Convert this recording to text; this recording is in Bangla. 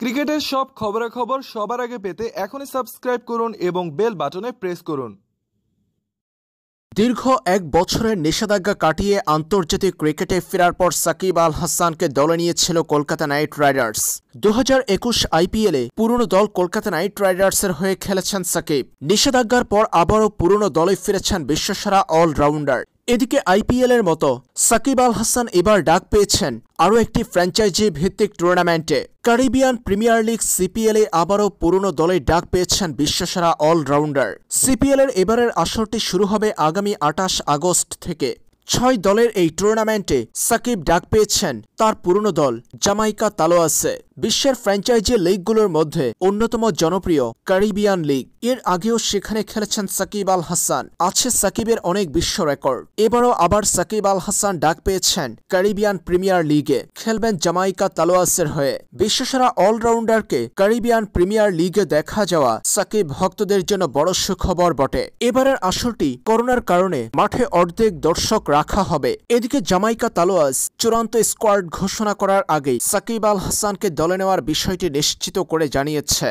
ক্রিকেটের সব খবরাখবর সবার আগে পেতে এখনই সাবস্ক্রাইব করুন এবং বেল বাটনে প্রেস করুন দীর্ঘ এক বছরের নিষেধাজ্ঞা কাটিয়ে আন্তর্জাতিক ক্রিকেটে ফেরার পর সাকিব আল হাসানকে দলে নিয়েছিল কলকাতা নাইট রাইডার্স দু হাজার একুশ আইপিএলে পুরনো দল কলকাতা নাইট রাইডার্সের হয়ে খেলেছেন সাকিব নিষেধাজ্ঞার পর আবারও পুরনো দলে ফিরেছেন বিশ্বসেরা অলরাউন্ডার এদিকে আইপিএলের মতো সাকিব আল হাসান এবার ডাক পেয়েছেন আরও একটি ফ্র্যাঞ্চাইজি ভিত্তিক টুর্নামেন্টে ক্যারিবিয়ান প্রিমিয়ার লিগ সিপিএলে আবারও পুরনো দলে ডাক পেয়েছেন বিশ্বসেরা অলরাউন্ডার সিপিএলের এবারের আসরটি শুরু হবে আগামী আটাশ আগস্ট থেকে ছয় দলের এই টুর্নামেন্টে সাকিব ডাক পেয়েছেন তার পুরনো দল জামাইকা তালোয়াসে বিশ্বের ফ্র্যাঞ্চাইজি লীগগুলোর মধ্যে অন্যতম জনপ্রিয় ক্যারিবিয়ান লীগ এর আগেও সেখানে খেলেছেন সাকিব আল হাসান আছে সাকিবের অনেক বিশ্ব রেকর্ড এবারও আবার সাকিব আল হাসান ডাক পেয়েছেন ক্যারিবিয়ান প্রিমিয়ার লিগে খেলবেন জামাইকা তালোয়াসের হয়ে বিশ্বসেরা অলরাউন্ডারকে ক্যারিবিয়ান প্রিমিয়ার লিগে দেখা যাওয়া সাকিব ভক্তদের জন্য বড় সুখবর বটে এবারের আসরটি করোনার কারণে মাঠে অর্ধেক দর্শক রাখা হবে এদিকে জামাইকা তালোয়াস চূড়ান্ত স্কোয়াড ঘোষণা করার আগেই সাকিব আল হাসানকে দল তুলে নেওয়ার বিষয়টি নিশ্চিত করে জানিয়েছে